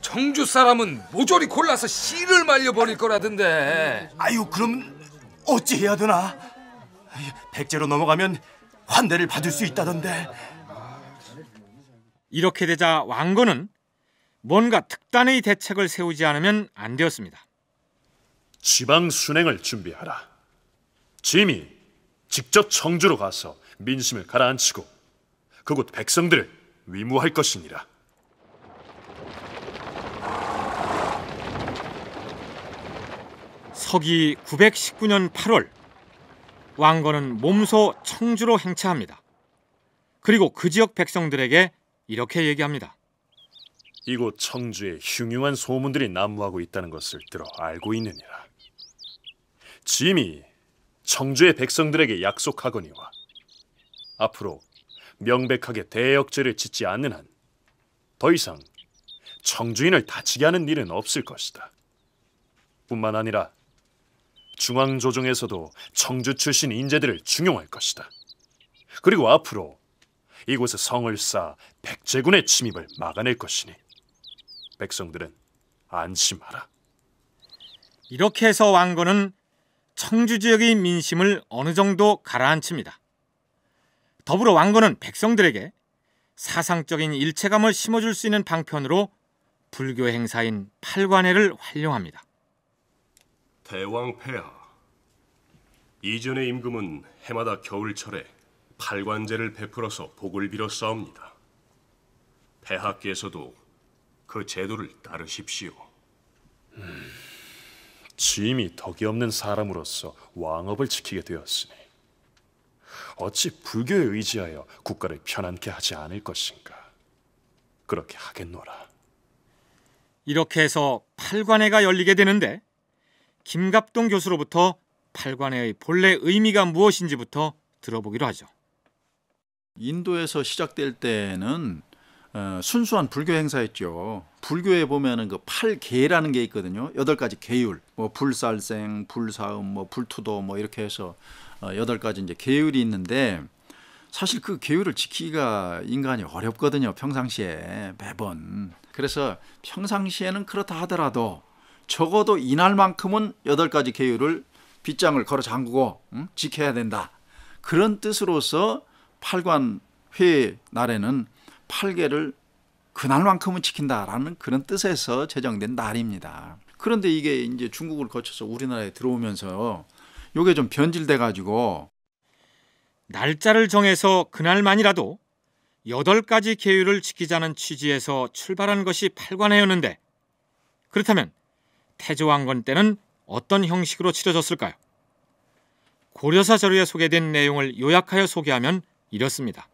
청주 사람은 모조리 골라서 씨를 말려버릴 거라던데. 아유, 그럼 어찌 해야 되나? 백제로 넘어가면 환대를 받을 수 있다던데. 이렇게 되자 왕건은 뭔가 특단의 대책을 세우지 않으면 안 되었습니다. 지방 순행을 준비하라. 짐이 직접 청주로 가서 민심을 가라앉히고 그곳 백성들을 위무할 것이니라. 서기 919년 8월 왕건은 몸소 청주로 행차합니다. 그리고 그 지역 백성들에게 이렇게 얘기합니다. 이곳 청주에 흉흉한 소문들이 난무하고 있다는 것을 들어 알고 있느니라. 짐이 청주의 백성들에게 약속하거니와 앞으로 명백하게 대역죄를 짓지 않는 한 더 이상 청주인을 다치게 하는 일은 없을 것이다. 뿐만 아니라 중앙조정에서도 청주 출신 인재들을 중용할 것이다. 그리고 앞으로 이곳에 성을 쌓아 백제군의 침입을 막아낼 것이니 백성들은 안심하라. 이렇게 해서 왕건은 청주 지역의 민심을 어느 정도 가라앉힙니다. 더불어 왕건은 백성들에게 사상적인 일체감을 심어줄 수 있는 방편으로 불교 행사인 팔관회를 활용합니다. 대왕 폐하. 이전의 임금은 해마다 겨울철에 팔관제를 베풀어서 복을 빌어 싸웁니다. 폐하께서도 그 제도를 따르십시오. 음, 지임이 덕이 없는 사람으로서 왕업을 지키게 되었으니 어찌 불교에 의지하여 국가를 편안케 하지 않을 것인가. 그렇게 하겠노라. 이렇게 해서 팔관회가 열리게 되는데 김갑동 교수로부터 팔관의 본래 의미가 무엇인지부터 들어보기로 하죠. 인도에서 시작될 때는 어, 순수한 불교 행사였죠. 불교에 보면은 그 팔계라는 게 있거든요. 여덟 가지 계율, 뭐 불살생, 불사음, 뭐 불투도, 뭐 이렇게 해서 어, 여덟 가지 이제 계율이 있는데 사실 그 계율을 지키기가 인간이 어렵거든요. 평상시에 매번. 그래서 평상시에는 그렇다 하더라도 적어도 이날만큼은 여덟 가지 계율을 빗장을 걸어 잠그고 응? 지켜야 된다. 그런 뜻으로서 팔관 회 날에는 팔계를 그날만큼은 지킨다라는 그런 뜻에서 제정된 날입니다. 그런데 이게 이제 중국을 거쳐서 우리나라에 들어오면서 요게 좀 변질돼 가지고 날짜를 정해서 그날만이라도 여덟 가지 계율을 지키자는 취지에서 출발한 것이 팔관회였는데 그렇다면 태조왕건 때는 어떤 형식으로 치러졌을까요? 고려사 자료에 소개된 내용을 요약하여 소개하면 이렇습니다.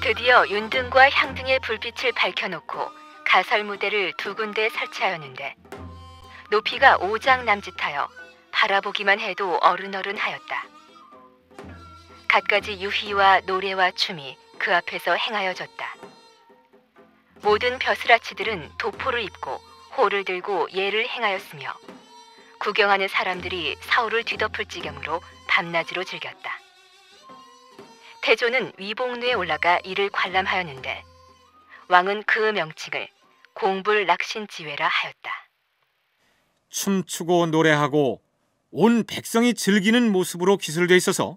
드디어 윤등과 향등의 불빛을 밝혀놓고 가설 무대를 두 군데 설치하였는데 높이가 오장남짓하여 바라보기만 해도 어른어른하였다. 갖가지 유희와 노래와 춤이 그 앞에서 행하여졌다. 모든 벼슬아치들은 도포를 입고 호를 들고 예를 행하였으며 구경하는 사람들이 사울을 뒤덮을 지경으로 밤낮으로 즐겼다. 태조는 위봉루에 올라가 이를 관람하였는데 왕은 그 명칭을 공불 낙신지회라 하였다. 춤추고 노래하고 온 백성이 즐기는 모습으로 기술되어 있어서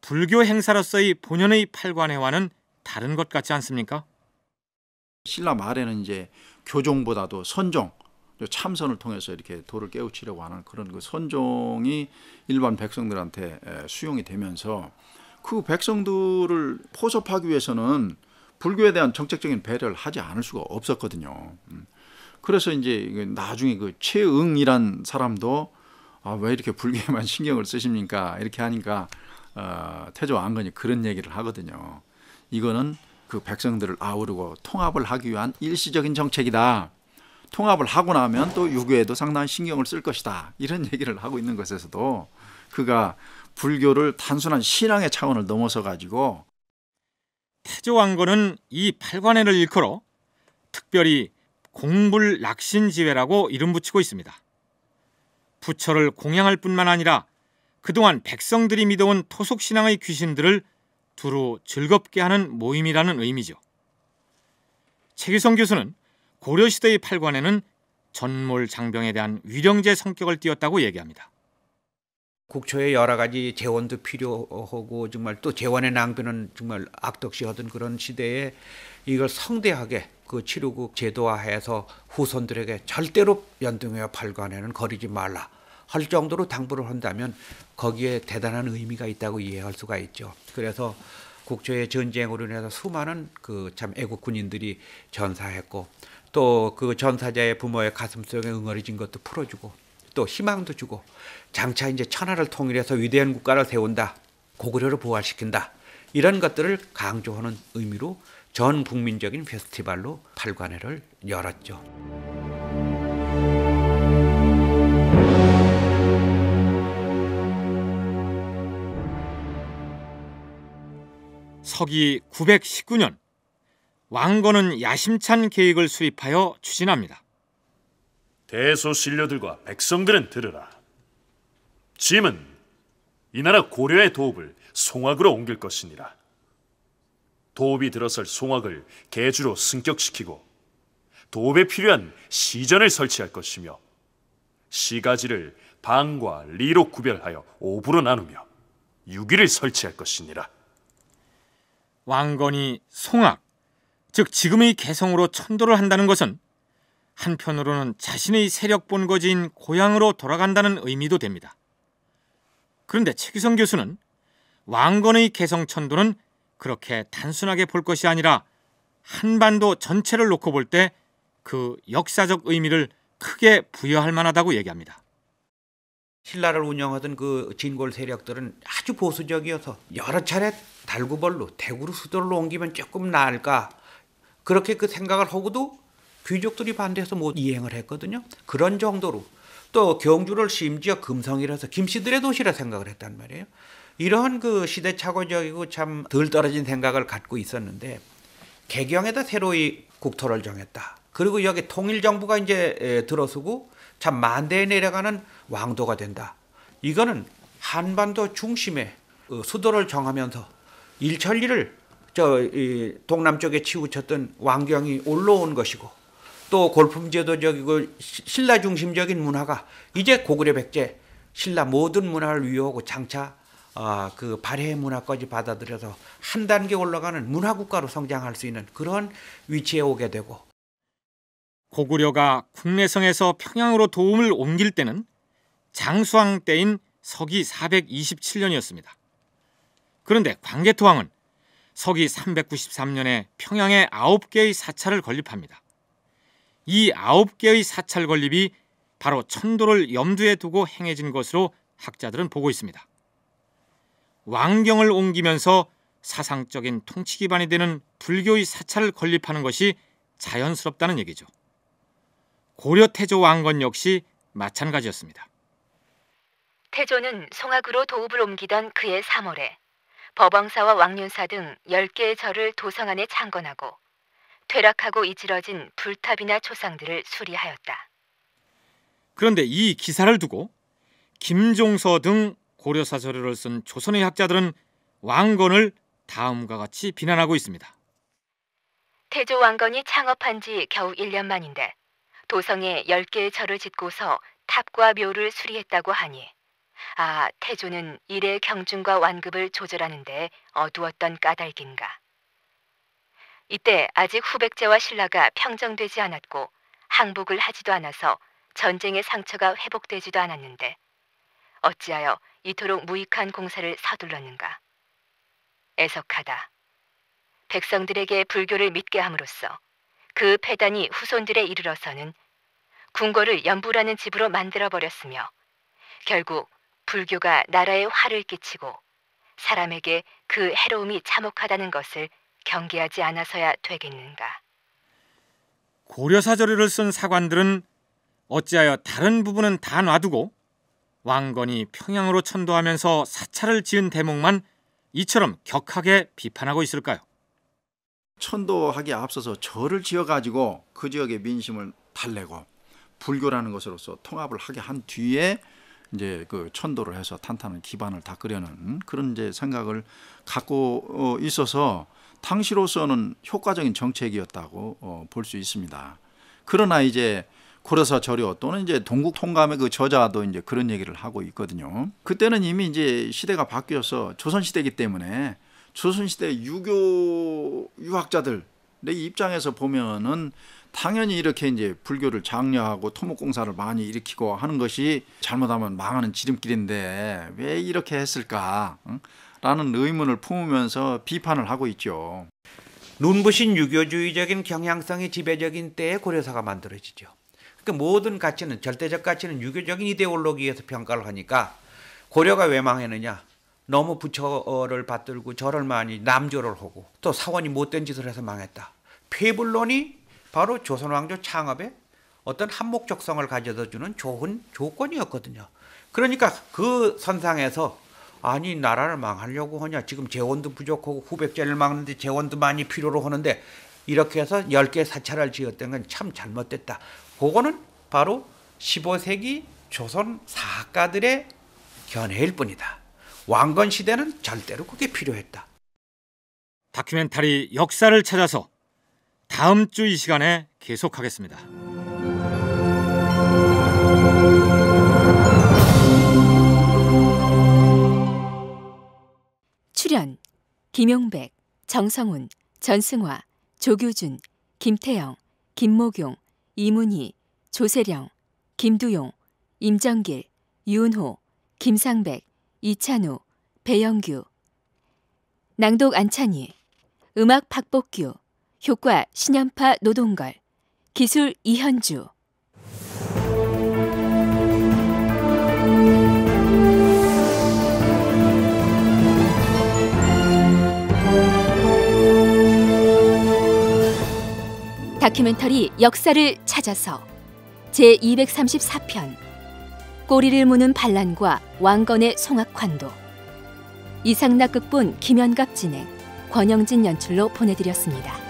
불교 행사로서의 본연의 팔관회와는 다른 것 같지 않습니까? 신라 말에는 이제 교종보다도 선종, 참선을 통해서 이렇게 도를 깨우치려고 하는 그런 그 선종이 일반 백성들한테 수용이 되면서 그 백성들을 포섭하기 위해서는 불교에 대한 정책적인 배려를 하지 않을 수가 없었거든요. 음. 그래서 이제 나중에 그 최응이란 사람도 아, 왜 이렇게 불교에만 신경을 쓰십니까? 이렇게 하니까 어, 태조 왕건이 그런 얘기를 하거든요. 이거는 그 백성들을 아우르고 통합을 하기 위한 일시적인 정책이다. 통합을 하고 나면 또 유교에도 상당한 신경을 쓸 것이다. 이런 얘기를 하고 있는 것에서도 그가 불교를 단순한 신앙의 차원을 넘어서 가지고 태조 왕건은 이 팔관회를 일컬어 특별히 공불 낙신지회라고 이름 붙이고 있습니다. 부처를 공양할 뿐만 아니라 그동안 백성들이 믿어온 토속신앙의 귀신들을 두루 즐겁게 하는 모임이라는 의미죠. 최규성 교수는 고려시대의 팔관에는 전몰 장병에 대한 위령제 성격을 띄었다고 얘기합니다. 국초에 여러 가지 재원도 필요하고 정말 또 재원의 낭비는 정말 악덕시하던 그런 시대에 이걸 성대하게 그 치료국 제도화해서 후손들에게 절대로 연등회와 팔관에는 거리지 말라. 할 정도로 당부를 한다면 거기에 대단한 의미가 있다고 이해할 수가 있죠. 그래서 국조의 전쟁으로 인해서 수많은 그 참 애국 군인들이 전사했고 또 그 전사자의 부모의 가슴속에 응어리진 것도 풀어주고 또 희망도 주고 장차 이제 천하를 통일해서 위대한 국가를 세운다 고구려를 부활시킨다 이런 것들을 강조하는 의미로 전 국민적인 페스티벌로 팔관회를 열었죠. 서기 919년 왕건은 야심찬 계획을 수립하여 추진합니다. 대소신료들과 백성들은 들으라. 짐은 이 나라 고려의 도읍을 송악으로 옮길 것이니라. 도읍이 들어설 송악을 계주로 승격시키고 도읍에 필요한 시전을 설치할 것이며 시가지를 방과 리로 구별하여 오부로 나누며 유기를 설치할 것이니라. 왕건이 송악, 즉 지금의 개성으로 천도를 한다는 것은 한편으로는 자신의 세력 본거지인 고향으로 돌아간다는 의미도 됩니다. 그런데 최규성 교수는 왕건의 개성 천도는 그렇게 단순하게 볼 것이 아니라 한반도 전체를 놓고 볼 때 그 역사적 의미를 크게 부여할 만하다고 얘기합니다. 신라를 운영하던 그 진골 세력들은 아주 보수적이어서 여러 차례 달구벌로 대구로 수도를 옮기면 조금 나을까 그렇게 그 생각을 하고도 귀족들이 반대해서 못 이행을 했거든요. 그런 정도로 또 경주를 심지어 금성이라서 김씨들의 도시라 생각을 했단 말이에요. 이러한 그 시대착오적이고 참 덜 떨어진 생각을 갖고 있었는데 개경에다 새로이 국토를 정했다. 그리고 여기 통일정부가 이제 들어서고 참 만대에 내려가는 왕도가 된다. 이거는 한반도 중심에 어, 수도를 정하면서 일천리를 저 동남쪽에 치우쳤던 왕경이 올라온 것이고 또 골품제도적이고 신라 중심적인 문화가 이제 고구려 백제 신라 모든 문화를 위호하고 장차 아, 그 발해 문화까지 받아들여서 한 단계 올라가는 문화국가로 성장할 수 있는 그런 위치에 오게 되고 고구려가 국내성에서 평양으로 도움을 옮길 때는 장수왕 때인 서기 427년이었습니다. 그런데 광개토왕은 서기 393년에 평양에 9개의 사찰을 건립합니다. 이 9개의 사찰 건립이 바로 천도를 염두에 두고 행해진 것으로 학자들은 보고 있습니다. 왕경을 옮기면서 사상적인 통치 기반이 되는 불교의 사찰을 건립하는 것이 자연스럽다는 얘기죠. 고려 태조 왕건 역시 마찬가지였습니다. 태조는 송악으로 도읍을 옮기던 그해 3월에 법왕사와 왕륜사등 10개의 절을 도성 안에 창건하고 퇴락하고 이지러진 불탑이나 초상들을 수리하였다. 그런데 이 기사를 두고 김종서 등 고려사설을 쓴 조선의 학자들은 왕건을 다음과 같이 비난하고 있습니다. 태조 왕건이 창업한 지 겨우 1년 만인데 도성에 열 개의 절을 짓고서 탑과 묘를 수리했다고 하니 아 태조는 일의 경중과 완급을 조절하는데 어두웠던 까닭인가. 이때 아직 후백제와 신라가 평정되지 않았고 항복을 하지도 않아서 전쟁의 상처가 회복되지도 않았는데 어찌하여 이토록 무익한 공사를 서둘렀는가. 애석하다. 백성들에게 불교를 믿게 함으로써 그 패단이 후손들에 이르러서는 궁궐을 연부라는 집으로 만들어 버렸으며 결국 불교가 나라에 화를 끼치고 사람에게 그 해로움이 참혹하다는 것을 경계하지 않아서야 되겠는가. 고려 사절을 쓴 사관들은 어찌하여 다른 부분은 다 놔두고 왕건이 평양으로 천도하면서 사찰을 지은 대목만 이처럼 격하게 비판하고 있을까요? 천도하기 앞서서 절을 지어가지고 그 지역의 민심을 달래고 불교라는 것으로서 통합을 하게 한 뒤에 이제 그 천도를 해서 탄탄한 기반을 닦으려는 그런 이제 생각을 갖고 어, 있어서 당시로서는 효과적인 정책이었다고 어, 볼수 있습니다. 그러나 이제 고려사 절요 또는 이제 동국 통감의 그 저자도 이제 그런 얘기를 하고 있거든요. 그때는 이미 이제 시대가 바뀌어서 조선 시대이기 때문에 조선 시대 유교 유학자들의 입장에서 보면은 당연히 이렇게 이제 불교를 장려하고 토목공사를 많이 일으키고 하는 것이 잘못하면 망하는 지름길인데 왜 이렇게 했을까? 라는 의문을 품으면서 비판을 하고 있죠. 눈부신 유교주의적인 경향성이 지배적인 때에 고려사가 만들어지죠. 그러니까 모든 가치는 절대적 가치는 유교적인 이데올로기에서 평가를 하니까 고려가 왜 망했느냐? 너무 부처를 받들고 절을 많이 남조를 하고 또 사원이 못된 짓을 해서 망했다. 폐불론이 바로 조선 왕조 창업에 어떤 한목적성을 가져다 주는 좋은 조건이었거든요. 그러니까 그 선상에서 아니 나라를 망하려고 하냐 지금 재원도 부족하고 후백제를 막는데 재원도 많이 필요로 하는데 이렇게 해서 10개 사찰을 지었던 건 참 잘못됐다. 그거는 바로 15세기 조선 사학가들의 견해일 뿐이다. 왕건 시대는 절대로 그게 필요했다. 다큐멘터리 역사를 찾아서 다음 주 이 시간에 계속하겠습니다. 출연 김용백, 정성훈, 전승화, 조규준, 김태영, 김모경, 이문희, 조세령, 김두용, 임정길, 유호 김상백, 이찬우, 배영규 낭독 안찬희 음악 박복규 효과 신연파 노동걸 기술 이현주 다큐멘터리 역사를 찾아서 제234편 꼬리를 무는 반란과 왕건의 송악환도 이상낙 극본 김연갑 진행 권영진 연출로 보내드렸습니다.